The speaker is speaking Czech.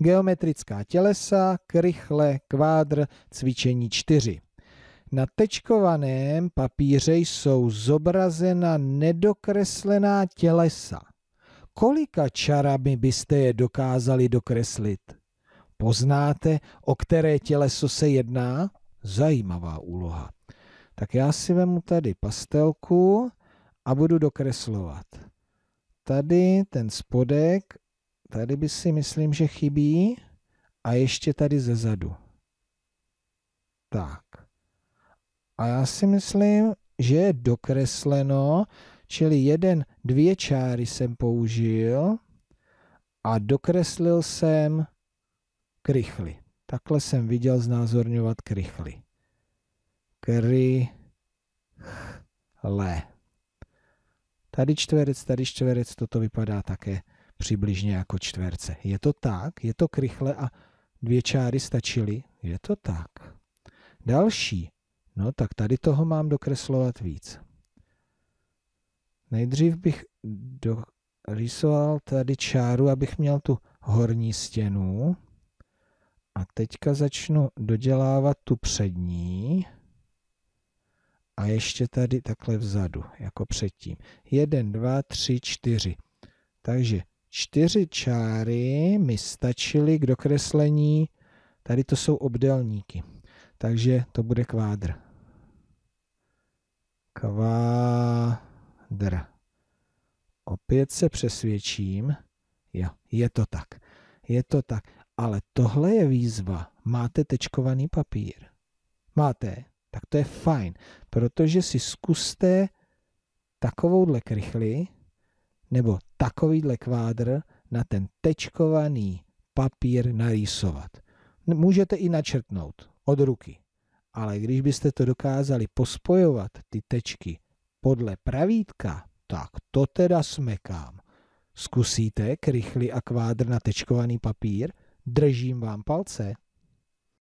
geometrická tělesa, krychle, kvádr, cvičení 4. Na tečkovaném papíře jsou zobrazena nedokreslená tělesa. Kolika čarami byste je dokázali dokreslit? Poznáte, o které těleso se jedná? Zajímavá úloha. Tak já si vemu tady pastelku a budu dokreslovat. Tady ten spodek Tady by si myslím, že chybí. A ještě tady ze zadu. Tak. A já si myslím, že je dokresleno, čili jeden, dvě čáry jsem použil a dokreslil jsem krychly. Takhle jsem viděl znázorňovat krychly. Krychle. Tady čtverec, tady čtverec, toto vypadá také přibližně jako čtverce. Je to tak? Je to krychle a dvě čáry stačily? Je to tak. Další. No tak tady toho mám dokreslovat víc. Nejdřív bych dorysoval tady čáru, abych měl tu horní stěnu. A teďka začnu dodělávat tu přední a ještě tady takhle vzadu, jako předtím. Jeden, dva, tři, čtyři. Takže čtyři čáry mi stačily k dokreslení, tady to jsou obdelníky, takže to bude kvádr. Kvádr. Opět se přesvědčím, jo, je to tak, je to tak, ale tohle je výzva, máte tečkovaný papír. Máte, tak to je fajn, protože si zkuste takovouhle krychli, nebo takovýhle kvádr na ten tečkovaný papír narýsovat. Můžete i načrtnout od ruky, ale když byste to dokázali pospojovat, ty tečky, podle pravítka, tak to teda smekám. Zkusíte krychli a kvádr na tečkovaný papír? Držím vám palce.